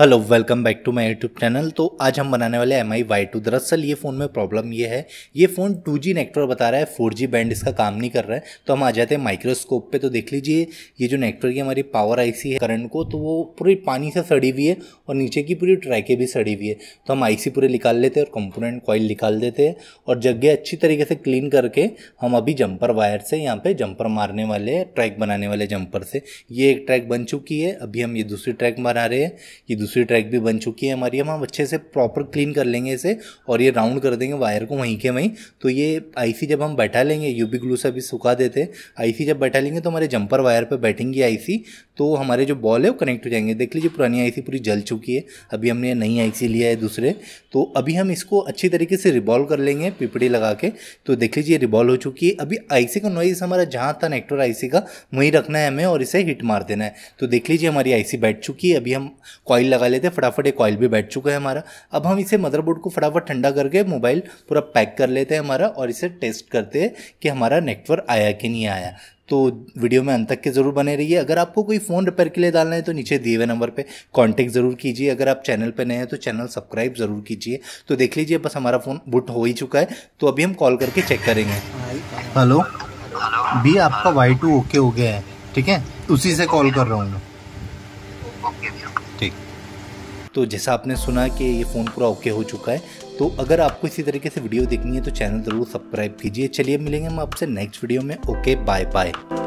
hello welcome back to my YouTube channel तो आज हम बनाने वाले एम आई वाई टू दरअसल ये फ़ोन में प्रॉब्लम ये है ये फ़ोन 2G नेटवर्क बता रहा है 4G बैंड इसका काम नहीं कर रहा है तो हम आ जाते हैं माइक्रोस्कोप पे तो देख लीजिए ये जो नेटवर्क है हमारी पावर आईसी है करंट को तो वो पूरी पानी से सड़ी हुई है और नीचे की पूरी ट्रैकें भी सड़ी हुई है तो हम आई पूरे निकाल लेते हैं और कंपोनेंट कॉयल निकाल देते हैं और जगह अच्छी तरीके से क्लीन करके हम अभी जंपर वायर से यहाँ पर जंपर मारने वाले ट्रैक बनाने वाले जंपर से ये एक ट्रैक बन चुकी है अभी हम ये दूसरी ट्रैक बना रहे हैं ये दूसरी ट्रैक भी बन चुकी है हमारी हम हम अच्छे से प्रॉपर क्लीन कर लेंगे इसे और ये राउंड कर देंगे वायर को वहीं के वहीं तो ये आईसी जब हम बैठा लेंगे यूबी ग्लू से अभी सुखा देते आईसी जब बैठा लेंगे तो हमारे जंपर वायर पर बैठेंगी आईसी तो हमारे जो बॉल है वो कनेक्ट हो जाएंगे देख लीजिए पुरानी आईसी पूरी जल चुकी है अभी हमने नई आईसी लिया है दूसरे तो अभी हम इसको अच्छी तरीके से रिबॉल्व कर लेंगे पिपड़ी लगा के तो देख लीजिए रिबॉल्व हो चुकी है अभी आईसी का नॉइज़ हमारा जहाँ था नेक्टोर आईसी का वहीं रखना है हमें और इसे हिट मार देना है तो देख लीजिए हमारी आईसी बैठ चुकी है अभी हम कॉयल लगा लेते हैं फटाफट एक कॉयल भी बैठ चुका है हमारा अब हम इसे मदरबोर्ड को फटाफट ठंडा करके मोबाइल पूरा पैक कर लेते हैं हमारा और इसे टेस्ट करते हैं कि हमारा नेटवर्क आया कि नहीं आया तो वीडियो में अंत तक के ज़रूर बने रहिए अगर आपको कोई फ़ोन रिपेयर के लिए डालना है तो नीचे दिए हुए नंबर पे कांटेक्ट ज़रूर कीजिए अगर आप चैनल पे नए हैं तो चैनल सब्सक्राइब ज़रूर कीजिए तो देख लीजिए बस हमारा फ़ोन बुट हो ही चुका है तो अभी हम कॉल करके चेक करेंगे हेलो भी आपका वाई टू ओके हो गया है ठीक है उसी से कॉल कर रहा हूँ मैं ठीक तो जैसा आपने सुना कि ये फ़ोन पूरा ओके हो चुका है तो अगर आपको इसी तरीके से वीडियो देखनी है तो चैनल ज़रूर सब्सक्राइब कीजिए चलिए मिलेंगे हम आपसे नेक्स्ट वीडियो में ओके बाय बाय